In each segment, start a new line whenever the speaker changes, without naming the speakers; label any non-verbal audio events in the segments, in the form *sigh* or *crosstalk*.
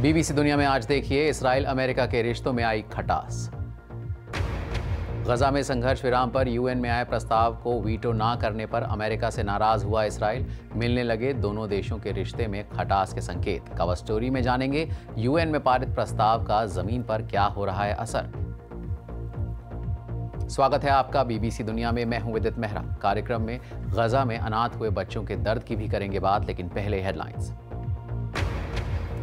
BBC दुनिया में आज देखिए इसराइल अमेरिका के रिश्तों में आई खटास गजा में संघर्ष विराम पर यूएन में आए प्रस्ताव को वीटो ना करने पर अमेरिका से नाराज हुआ इसराइल मिलने लगे दोनों देशों के रिश्ते में खटास के संकेत कवर स्टोरी में जानेंगे यूएन में पारित प्रस्ताव का जमीन पर क्या हो रहा है असर स्वागत है आपका बीबीसी दुनिया में मैं हूं विदित मेहरा कार्यक्रम में गजा में अनाथ हुए बच्चों के दर्द की भी करेंगे बात लेकिन पहले हेडलाइंस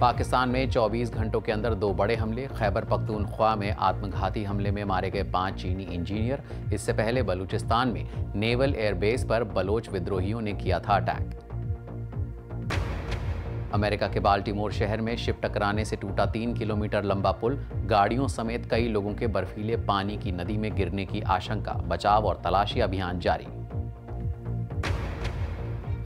पाकिस्तान में 24 घंटों के अंदर दो बड़े हमले खैबर पख्तूनख्वा में आत्मघाती हमले में मारे गए पांच चीनी इंजीनियर इससे पहले बलूचिस्तान में नेवल एयरबेस पर बलोच विद्रोहियों ने किया था अटैक अमेरिका के बाल्टीमोर शहर में शिप टकराने से टूटा तीन किलोमीटर लंबा पुल गाड़ियों समेत कई लोगों के बर्फीले पानी की नदी में गिरने की आशंका बचाव और तलाशी अभियान जारी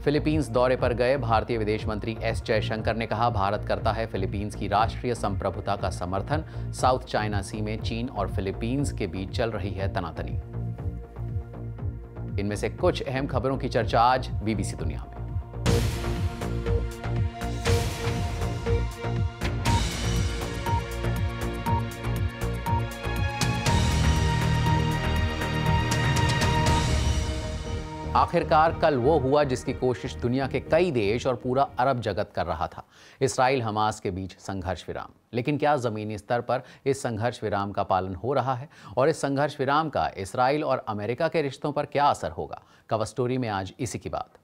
फिलीपींस दौरे पर गए भारतीय विदेश मंत्री एस जयशंकर ने कहा भारत करता है फिलीपींस की राष्ट्रीय संप्रभुता का समर्थन साउथ चाइना सी में चीन और फिलीपींस के बीच चल रही है तनातनी इनमें से कुछ अहम खबरों की चर्चा आज बीबीसी दुनिया में आखिरकार कल वो हुआ जिसकी कोशिश दुनिया के कई देश और पूरा अरब जगत कर रहा था इसराइल हमास के बीच संघर्ष विराम लेकिन क्या ज़मीनी स्तर पर इस संघर्ष विराम का पालन हो रहा है और इस संघर्ष विराम का इसराइल और अमेरिका के रिश्तों पर क्या असर होगा कवर स्टोरी में आज इसी की बात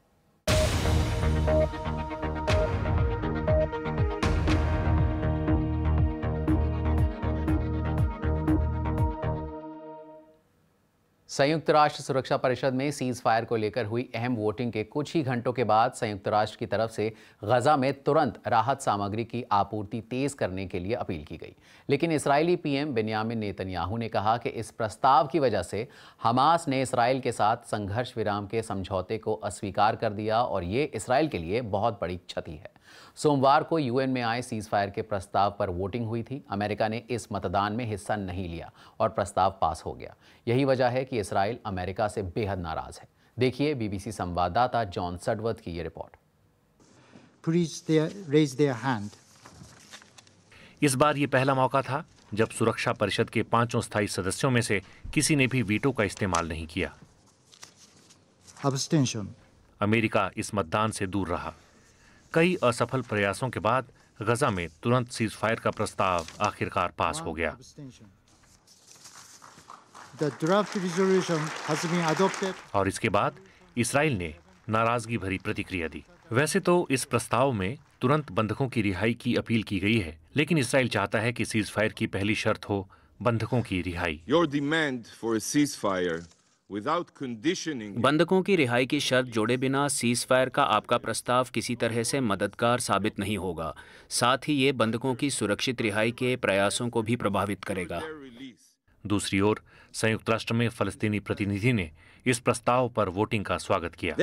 संयुक्त राष्ट्र सुरक्षा परिषद में सीज फायर को लेकर हुई अहम वोटिंग के कुछ ही घंटों के बाद संयुक्त राष्ट्र की तरफ से गजा में तुरंत राहत सामग्री की आपूर्ति तेज करने के लिए अपील की गई लेकिन इसराइली पीएम बेनियामिन नेतन्याहू ने कहा कि इस प्रस्ताव की वजह से हमास ने इसराइल के साथ संघर्ष विराम के समझौते को अस्वीकार कर दिया और ये इसराइल के लिए बहुत बड़ी क्षति है सोमवार को यूएन में आए सीज फायर के प्रस्ताव पर वोटिंग हुई थी अमेरिका ने इस मतदान में हिस्सा नहीं लिया और प्रस्ताव पास हो गया यही वजह है कि इसराइल अमेरिका से बेहद नाराज है देखिए बीबीसी संवाददाता जॉन सडवर्थ की ये रिपोर्ट इस बार
ये पहला मौका था जब सुरक्षा परिषद के पांचों स्थायी सदस्यों में से किसी ने भी वीटो का इस्तेमाल नहीं किया अमेरिका इस मतदान से दूर रहा कई असफल प्रयासों के बाद गजा में तुरंत सीज फायर का प्रस्ताव आखिरकार पास हो गया और इसके बाद इसराइल ने नाराजगी भरी प्रतिक्रिया दी वैसे तो इस प्रस्ताव में तुरंत बंधकों की रिहाई की अपील की गई है लेकिन इसराइल चाहता है कि सीज फायर की पहली शर्त हो बंधकों की रिहाई
Your demand for a बंधकों
की रिहाई की शर्त जोड़े बिना सीज फायर का आपका प्रस्ताव किसी तरह से मददगार साबित नहीं होगा साथ ही ये बंधकों की सुरक्षित रिहाई के प्रयासों को भी प्रभावित करेगा दूसरी ओर संयुक्त राष्ट्र में फलस्तीनी प्रतिनिधि ने इस प्रस्ताव पर वोटिंग का स्वागत किया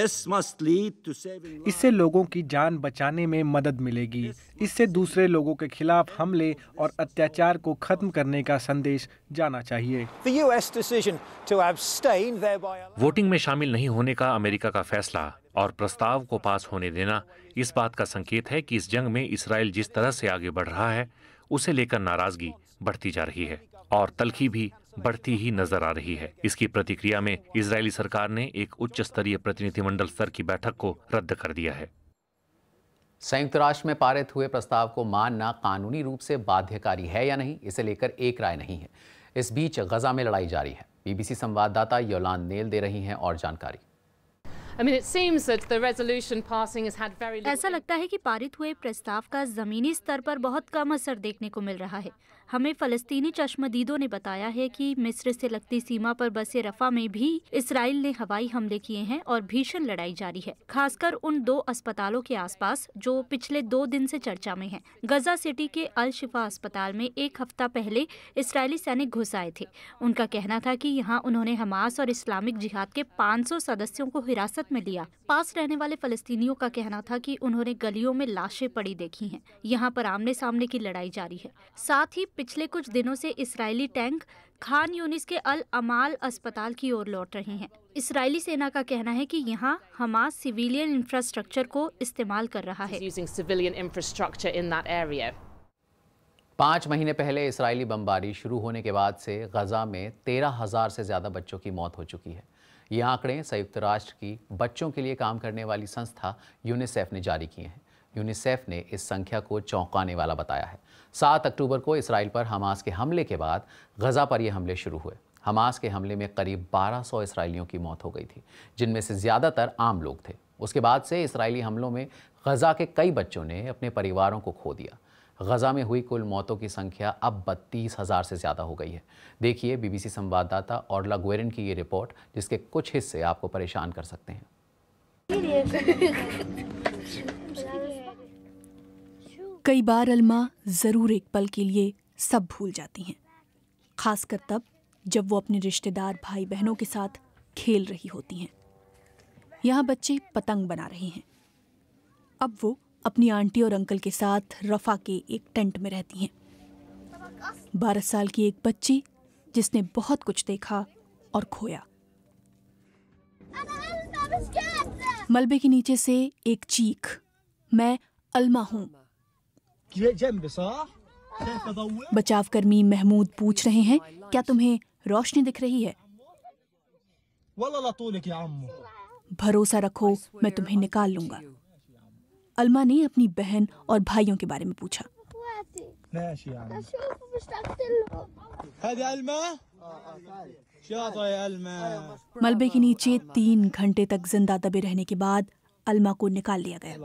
इससे लोगों की जान बचाने में मदद मिलेगी इससे दूसरे लोगों के खिलाफ हमले और अत्याचार को खत्म करने का संदेश जाना चाहिए वोटिंग में शामिल नहीं होने का अमेरिका का फैसला और प्रस्ताव को पास होने देना इस बात का संकेत है कि इस जंग में इसराइल जिस तरह से आगे बढ़ रहा है उसे लेकर नाराजगी बढ़ती जा रही है और तलखी भी बढ़ती ही नजर आ रही है इसकी प्रतिक्रिया में इसराइली सरकार ने एक उच्च स्तरीय प्रतिनिधिमंडल स्तर की बैठक को रद्द कर दिया है
संयुक्त राष्ट्र में पारित हुए प्रस्ताव को मानना कानूनी रूप से बाध्यकारी है या नहीं इसे लेकर एक राय नहीं है इस बीच गजा में लड़ाई जारी है बीबीसी संवाददाता योलान नेल दे रही हैं और जानकारी
ऐसा लगता है कि पारित हुए प्रस्ताव का जमीनी स्तर पर बहुत कम असर देखने को मिल रहा है हमें फलस्तीनी चश्मदीदों ने बताया है कि मिस्र से लगती सीमा पर बसे रफा में भी इसराइल ने हवाई हमले किए हैं और भीषण लड़ाई जारी है खासकर उन दो अस्पतालों के आसपास जो पिछले दो दिन से चर्चा में हैं। गजा सिटी के अल शिफा अस्पताल में एक हफ्ता पहले इसराइली सैनिक घुस आए थे उनका कहना था की यहाँ उन्होंने हमास और इस्लामिक जिहाद के पाँच सदस्यों को हिरासत में लिया पास रहने वाले फलस्तीनियों का कहना था की उन्होंने गलियों में लाशें पड़ी देखी है यहाँ पर आमने सामने की लड़ाई जारी है साथ ही पिछले कुछ दिनों से इसराइली टैंक खान यूनिस के अल अमाल अस्पताल की ओर लौट रहे हैं इसराइली सेना का कहना है कि यहाँ हमास सिविलियन इंफ्रास्ट्रक्चर को इस्तेमाल कर रहा है
पाँच महीने पहले इसराइली बमबारी शुरू होने के बाद से गजा में तेरह हज़ार से ज़्यादा बच्चों की मौत हो चुकी है ये आंकड़े संयुक्त राष्ट्र की बच्चों के लिए काम करने वाली संस्था यूनिसेफ ने जारी किए हैं यूनिसेफ ने इस संख्या को चौंकाने वाला बताया है सात अक्टूबर को इसराइल पर हमास के हमले के बाद गज़ा पर ये हमले शुरू हुए हमास के हमले में करीब 1200 इसराइलियों की मौत हो गई थी जिनमें से ज़्यादातर आम लोग थे उसके बाद से इसराइली हमलों में गज़ा के कई बच्चों ने अपने परिवारों को खो दिया गज़ा में हुई कुल मौतों की संख्या अब बत्तीस हज़ार से ज़्यादा हो गई है देखिए बीबीसी संवाददाता और लागवेरन की ये रिपोर्ट जिसके कुछ हिस्से आपको परेशान कर सकते हैं
*laughs*
कई बार अलमा ज़रूर एक पल के लिए सब भूल जाती हैं खासकर तब जब वो अपने रिश्तेदार भाई बहनों के साथ खेल रही होती हैं यहाँ बच्चे पतंग बना रहे हैं अब वो अपनी आंटी और अंकल के साथ रफ़ा के एक टेंट में रहती हैं बारह साल की एक बच्ची जिसने बहुत कुछ देखा और खोया मलबे के नीचे से एक चीख मैं अलमा हूं बचाव कर्मी महमूद पूछ रहे हैं क्या तुम्हें रोशनी दिख रही है
तो
भरोसा रखो मैं तुम्हें निकाल लूंगा अलमा ने अपनी बहन और भाइयों के बारे में पूछा तो मलबे के नीचे तीन घंटे तक जिंदा दबे रहने के बाद अलमा को निकाल लिया गया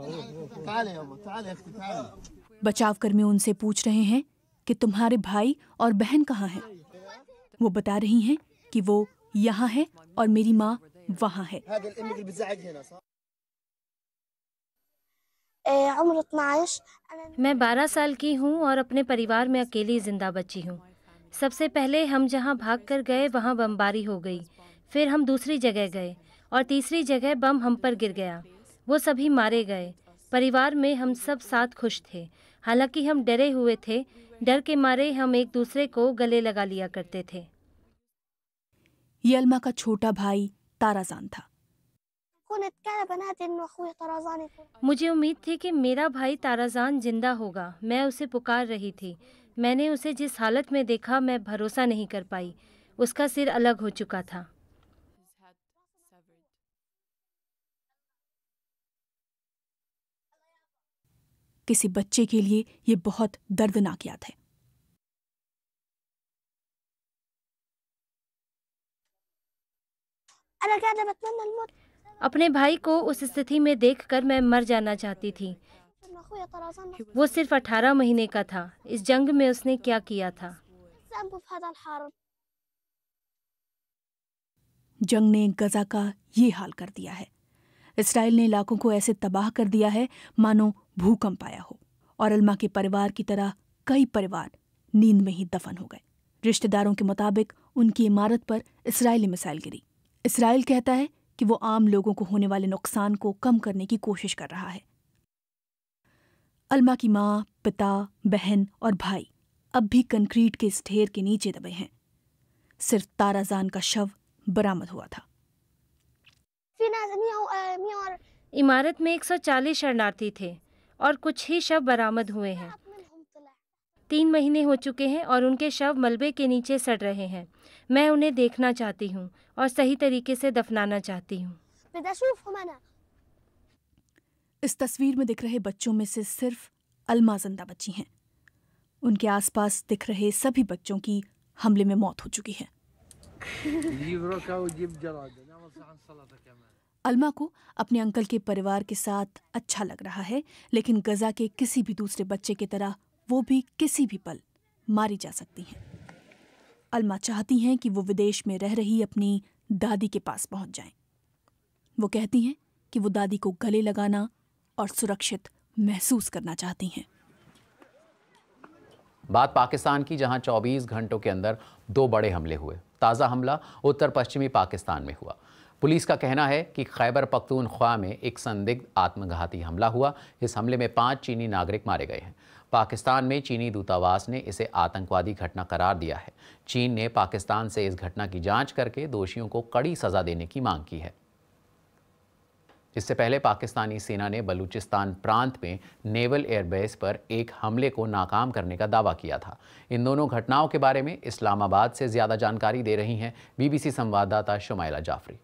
बचाव कर्मी उनसे पूछ रहे हैं कि तुम्हारे भाई और बहन कहाँ हैं वो बता रही हैं कि वो यहाँ है और मेरी माँ वहाँ है
मैं 12 साल की हूँ और अपने परिवार में अकेली जिंदा बची हूँ सबसे पहले हम जहाँ भाग कर गए वहाँ बमबारी हो गई फिर हम दूसरी जगह गए और तीसरी जगह बम हम पर गिर गया वो सभी मारे गए परिवार में हम सब साथ खुश थे हालांकि हम डरे हुए थे डर के मारे हम एक दूसरे को गले लगा लिया करते थे
यलमा का छोटा भाई ताराजान था
मुझे उम्मीद थी कि मेरा भाई ताराजान जिंदा होगा मैं उसे पुकार रही थी मैंने उसे जिस हालत में देखा मैं भरोसा नहीं कर पाई उसका सिर अलग हो चुका था
किसी बच्चे के लिए ये बहुत दर्दनाक याद है
अपने भाई को उस स्थिति में देखकर मैं मर जाना चाहती थी वो सिर्फ अठारह महीने का था इस जंग में उसने
क्या किया था जंग ने गजा का ये हाल कर दिया है इसराइल ने इलाकों को ऐसे तबाह कर दिया है मानो भूकंप आया हो और अलमा के परिवार की तरह कई परिवार नींद में ही दफन हो गए रिश्तेदारों के मुताबिक उनकी इमारत पर इसराइली मिसाइल गिरी इसराइल कहता है कि वो आम लोगों को होने वाले नुकसान को कम करने की कोशिश कर रहा है अलमा की माँ पिता बहन और भाई अब भी कंक्रीट के इस ढेर के नीचे दबे हैं सिर्फ ताराजान का शव बरामद हुआ था
इमारत में 140 शरणार्थी थे और कुछ ही शव बरामद हुए हैं तो तीन महीने हो चुके हैं और उनके शव मलबे के नीचे सड़ रहे हैं मैं उन्हें देखना चाहती हूँ और सही
तरीके से दफनाना चाहती हूँ इस तस्वीर में दिख रहे बच्चों में से सिर्फ अलमा जिंदा बची हैं उनके आसपास दिख रहे सभी बच्चों की हमले में मौत हो चुकी है
*laughs*
अल्मा को अपने अंकल के परिवार के साथ अच्छा लग रहा है लेकिन गजा के किसी भी दूसरे बच्चे की तरह वो भी किसी भी पल मारी जा सकती हैं अल्मा चाहती हैं कि वो विदेश में रह रही अपनी दादी के पास पहुंच जाएं। वो कहती हैं कि वो दादी को गले लगाना और सुरक्षित महसूस करना चाहती हैं
बात पाकिस्तान की जहां 24 घंटों के अंदर दो बड़े हमले हुए ताज़ा हमला उत्तर पश्चिमी पाकिस्तान में हुआ पुलिस का कहना है कि खैबर पख्तूनख्वा में एक संदिग्ध आत्मघाती हमला हुआ इस हमले में पांच चीनी नागरिक मारे गए हैं पाकिस्तान में चीनी दूतावास ने इसे आतंकवादी घटना करार दिया है चीन ने पाकिस्तान से इस घटना की जांच करके दोषियों को कड़ी सजा देने की मांग की है इससे पहले पाकिस्तानी सेना ने बलूचिस्तान प्रांत में नेवल एयरबेस पर एक हमले को नाकाम करने का दावा किया था इन दोनों घटनाओं के बारे में इस्लामाबाद से ज़्यादा जानकारी दे रही हैं बीबीसी संवाददाता शुमाइला जाफरी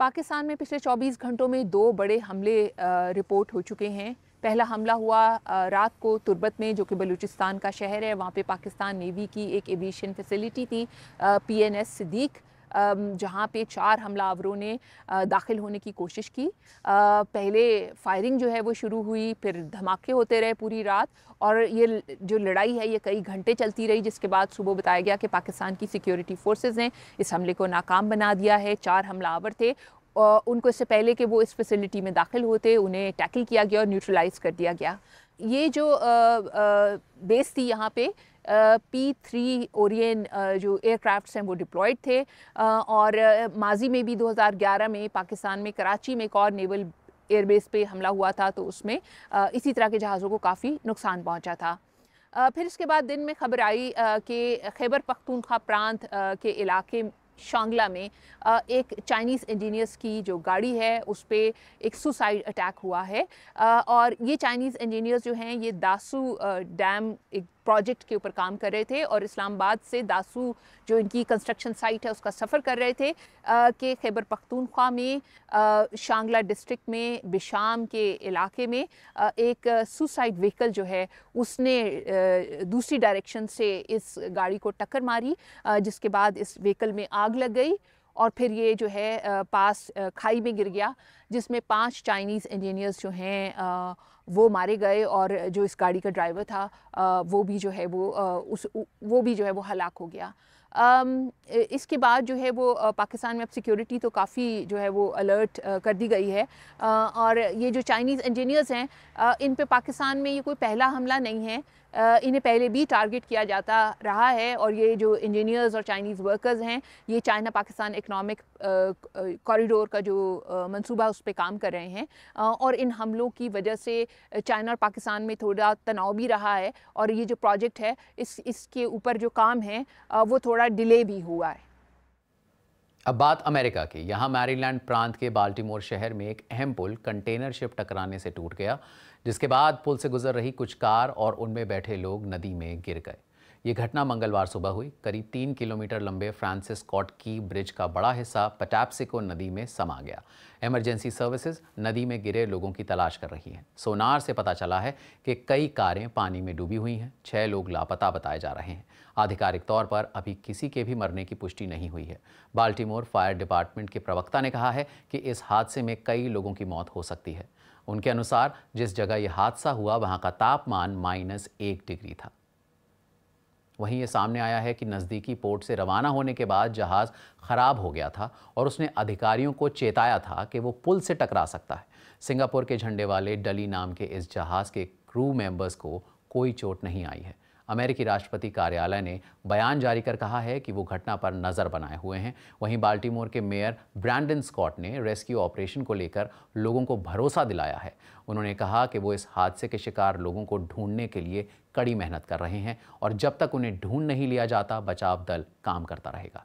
पाकिस्तान में पिछले 24 घंटों में दो बड़े हमले रिपोर्ट हो चुके हैं पहला हमला हुआ रात को तुर्बत में जो कि बलूचिस्तान का शहर है वहाँ पे पाकिस्तान नेवी की एक एविएशन फैसिलिटी थी पीएनएस सिद्दीक जहाँ पे चार हमलावरों ने दाखिल होने की कोशिश की पहले फायरिंग जो है वो शुरू हुई फिर धमाके होते रहे पूरी रात और ये जो लड़ाई है ये कई घंटे चलती रही जिसके बाद सुबह बताया गया कि पाकिस्तान की सिक्योरिटी फोर्सेज ने इस हमले को नाकाम बना दिया है चार हमलावर थे उनको इससे पहले कि वो इस फैसिलिटी में दाखिल होते उन्हें टैकल किया गया और न्यूट्रलाइज कर दिया गया ये जो आ, आ, बेस थी यहाँ पे पी थ्री ओरियन जो एयरक्राफ्ट्स हैं वो डिप्लॉयड थे और माजी में भी 2011 में पाकिस्तान में कराची में एक और नेवल एयरबेस पे हमला हुआ था तो उसमें इसी तरह के जहाज़ों को काफ़ी नुकसान पहुंचा था फिर इसके बाद दिन में खबर आई कि खैबर पख्तूनख्वा प्रांत के इलाके शांगला में एक चाइनीज़ इंजीनियर्स की जो गाड़ी है उस पर एक सुसाइड अटैक हुआ है और ये चाइनीज़ इंजीनियर्स जो हैं ये दासू डैम एक प्रोजेक्ट के ऊपर काम कर रहे थे और इस्लामाबाद से दासू जो इनकी कंस्ट्रक्शन साइट है उसका सफ़र कर रहे थे कि खैबर पख्तूनख्वा में शांगला डिस्ट्रिक्ट में बिशाम के इलाके में एक सुसाइड व्हीकल जो है उसने दूसरी डायरेक्शन से इस गाड़ी को टक्कर मारी जिसके बाद इस व्हीकल में आग लग गई और फिर ये जो है पास खाई में गिर गया जिसमें पांच चाइनीज़ इंजीनियर्स जो हैं वो मारे गए और जो इस गाड़ी का ड्राइवर था वो भी जो है वो उस वो भी जो है वो हलाक हो गया इसके बाद जो है वो पाकिस्तान में अब सिक्योरिटी तो काफ़ी जो है वो अलर्ट कर दी गई है और ये जो चाइनीज़ इंजीनियर्स हैं इन पे पाकिस्तान में ये कोई पहला हमला नहीं है इन्हें पहले भी टारगेट किया जाता रहा है और ये जो इंजीनियर्स और चाइनीज़ वर्कर्स हैं ये चाइना पाकिस्तान इकनॉमिक कॉरिडोर का जो मंसूबा उस पर काम कर रहे हैं और इन हमलों की वजह से चाइना और पाकिस्तान में थोड़ा तनाव भी रहा है और ये जो प्रोजेक्ट है इस इसके ऊपर जो काम है वो थोड़ा डिले भी हुआ है
अब बात अमेरिका की यहाँ मैरीलैंड प्रांत के बाल्टीमोर शहर में एक अहम पुल कंटेनर शिप टकराने से टूट गया जिसके बाद पुल से गुजर रही कुछ कार और उनमें बैठे लोग नदी में गिर गए ये घटना मंगलवार सुबह हुई करीब तीन किलोमीटर लंबे फ्रांसिस कॉट की ब्रिज का बड़ा हिस्सा पटापसिको नदी में समा गया इमरजेंसी सर्विसेज नदी में गिरे लोगों की तलाश कर रही हैं सोनार से पता चला है कि कई कारें पानी में डूबी हुई हैं छह लोग लापता बताए जा रहे हैं आधिकारिक तौर पर अभी किसी के भी मरने की पुष्टि नहीं हुई है बाल्टीमोर फायर डिपार्टमेंट के प्रवक्ता ने कहा है कि इस हादसे में कई लोगों की मौत हो सकती है उनके अनुसार जिस जगह यह हादसा हुआ वहाँ का तापमान माइनस एक डिग्री था वहीं ये सामने आया है कि नज़दीकी पोर्ट से रवाना होने के बाद जहाज़ ख़राब हो गया था और उसने अधिकारियों को चेताया था कि वो पुल से टकरा सकता है सिंगापुर के झंडे वाले डली नाम के इस जहाज़ के क्रू मेंबर्स को कोई चोट नहीं आई है अमेरिकी राष्ट्रपति कार्यालय ने बयान जारी कर कहा है कि वो घटना पर नज़र बनाए हुए हैं वहीं बाल्टीमोर के मेयर ब्रैंडन स्कॉट ने रेस्क्यू ऑपरेशन को लेकर लोगों को भरोसा दिलाया है उन्होंने कहा कि वो इस हादसे के शिकार लोगों को ढूंढने के लिए कड़ी मेहनत कर रहे हैं और जब तक उन्हें ढूंढ नहीं लिया जाता बचाव दल काम करता रहेगा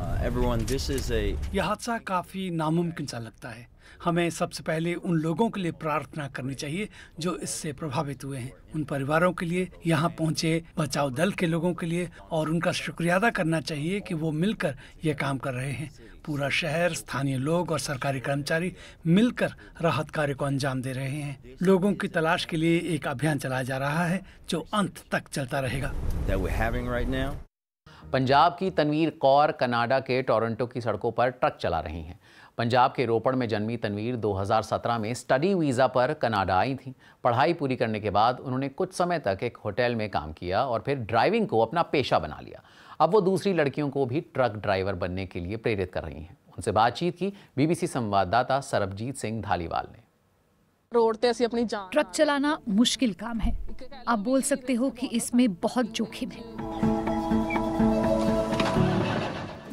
uh,
यह हादसा काफ़ी नामुमकिन सा लगता है हमें सबसे पहले उन लोगों के लिए प्रार्थना करनी चाहिए जो इससे प्रभावित हुए हैं उन परिवारों के लिए यहाँ पहुँचे बचाव दल के लोगों के लिए और उनका शुक्रिया अदा करना चाहिए कि वो मिलकर ये काम कर रहे हैं पूरा शहर स्थानीय लोग और सरकारी कर्मचारी मिलकर राहत कार्य को अंजाम दे रहे हैं लोगों की तलाश के लिए एक अभियान चलाया जा रहा है जो अंत तक चलता रहेगा
पंजाब की तनवीर कौर कनाडा के टोरंटो की सड़कों पर ट्रक चला रही हैं पंजाब के रोपड़ में जन्मी तनवीर 2017 में स्टडी वीज़ा पर कनाडा आई थी पढ़ाई पूरी करने के बाद उन्होंने कुछ समय तक एक होटल में काम किया और फिर ड्राइविंग को अपना पेशा बना लिया अब वो दूसरी लड़कियों को भी ट्रक ड्राइवर बनने के लिए प्रेरित कर रही हैं उनसे बातचीत की बीबीसी संवाददाता सरबजीत सिंह धालीवाल ने
रोड पे ऐसी अपनी जान ट्रक चलाना मुश्किल काम है आप बोल सकते हो कि इसमें बहुत जोखिम है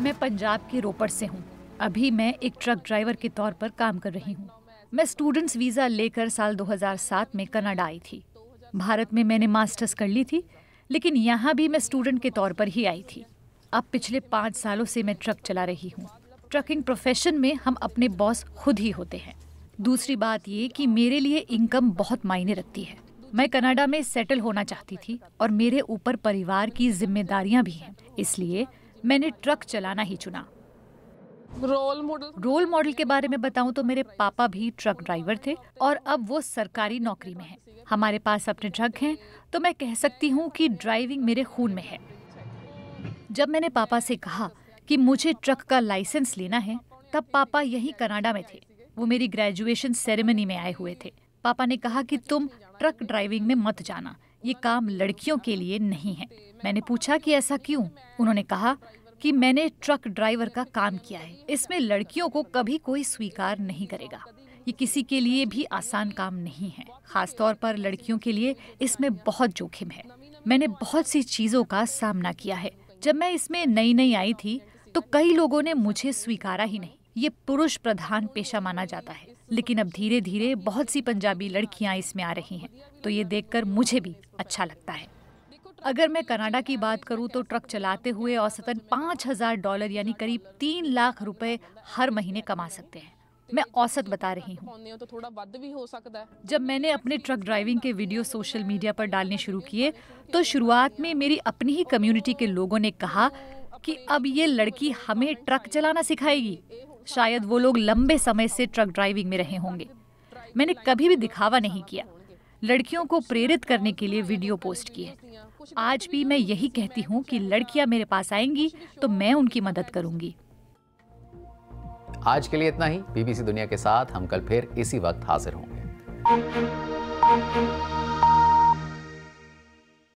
मैं पंजाब के रोपड़ से हूँ अभी मैं एक ट्रक ड्राइवर के तौर पर काम कर रही हूँ मैं स्टूडेंट्स वीज़ा लेकर साल 2007 में कनाडा आई थी भारत में मैंने मास्टर्स कर ली थी लेकिन यहाँ भी मैं स्टूडेंट के तौर पर ही आई थी अब पिछले पाँच सालों से मैं ट्रक चला रही हूँ ट्रकिंग प्रोफेशन में हम अपने बॉस खुद ही होते हैं दूसरी बात ये कि मेरे लिए इनकम बहुत मायने रखती है मैं कनाडा में सेटल होना चाहती थी और मेरे ऊपर परिवार की जिम्मेदारियां भी हैं इसलिए मैंने ट्रक चलाना ही चुना रोल मॉडल रोल मॉडल के बारे में बताऊं तो मेरे पापा भी ट्रक ड्राइवर थे और अब वो सरकारी नौकरी में हैं। हमारे पास अपने ट्रक हैं तो मैं कह सकती हूं कि ड्राइविंग मेरे खून में है जब मैंने पापा से कहा कि मुझे ट्रक का लाइसेंस लेना है तब पापा यही कनाडा में थे वो मेरी ग्रेजुएशन सेरेमनी में आए हुए थे पापा ने कहा कि तुम ट्रक ड्राइविंग में मत जाना ये काम लड़कियों के लिए नहीं है मैंने पूछा कि ऐसा क्यों उन्होंने कहा कि मैंने ट्रक ड्राइवर का काम किया है इसमें लड़कियों को कभी कोई स्वीकार नहीं करेगा ये किसी के लिए भी आसान काम नहीं है खासतौर पर लड़कियों के लिए इसमें बहुत जोखिम है मैंने बहुत सी चीज़ों का सामना किया है जब मैं इसमें नई नई आई थी तो कई लोगों ने मुझे स्वीकारा ही नहीं ये पुरुष प्रधान पेशा माना जाता है लेकिन अब धीरे धीरे बहुत सी पंजाबी लड़कियां इसमें आ रही हैं तो ये देखकर मुझे भी अच्छा लगता है अगर मैं कनाडा की बात करूँ तो ट्रक चलाते हुए औसतन पाँच हज़ार डॉलर यानी करीब तीन लाख रुपए हर महीने कमा सकते हैं मैं औसत बता रही हूँ जब मैंने अपने ट्रक ड्राइविंग के वीडियो सोशल मीडिया पर डालने शुरू किए तो शुरुआत में मेरी अपनी ही कम्युनिटी के लोगों ने कहा कि अब ये लड़की हमें ट्रक चलाना सिखाएगी शायद वो लोग लंबे समय से ट्रक ड्राइविंग में रहे होंगे मैंने कभी भी दिखावा नहीं किया लड़कियों को प्रेरित करने के लिए वीडियो पोस्ट किए आज भी मैं यही कहती हूँ कि लड़कियाँ मेरे पास आएंगी तो मैं उनकी मदद करूंगी
आज के लिए इतना ही बीबीसी दुनिया के साथ हम कल फिर इसी वक्त हाजिर होंगे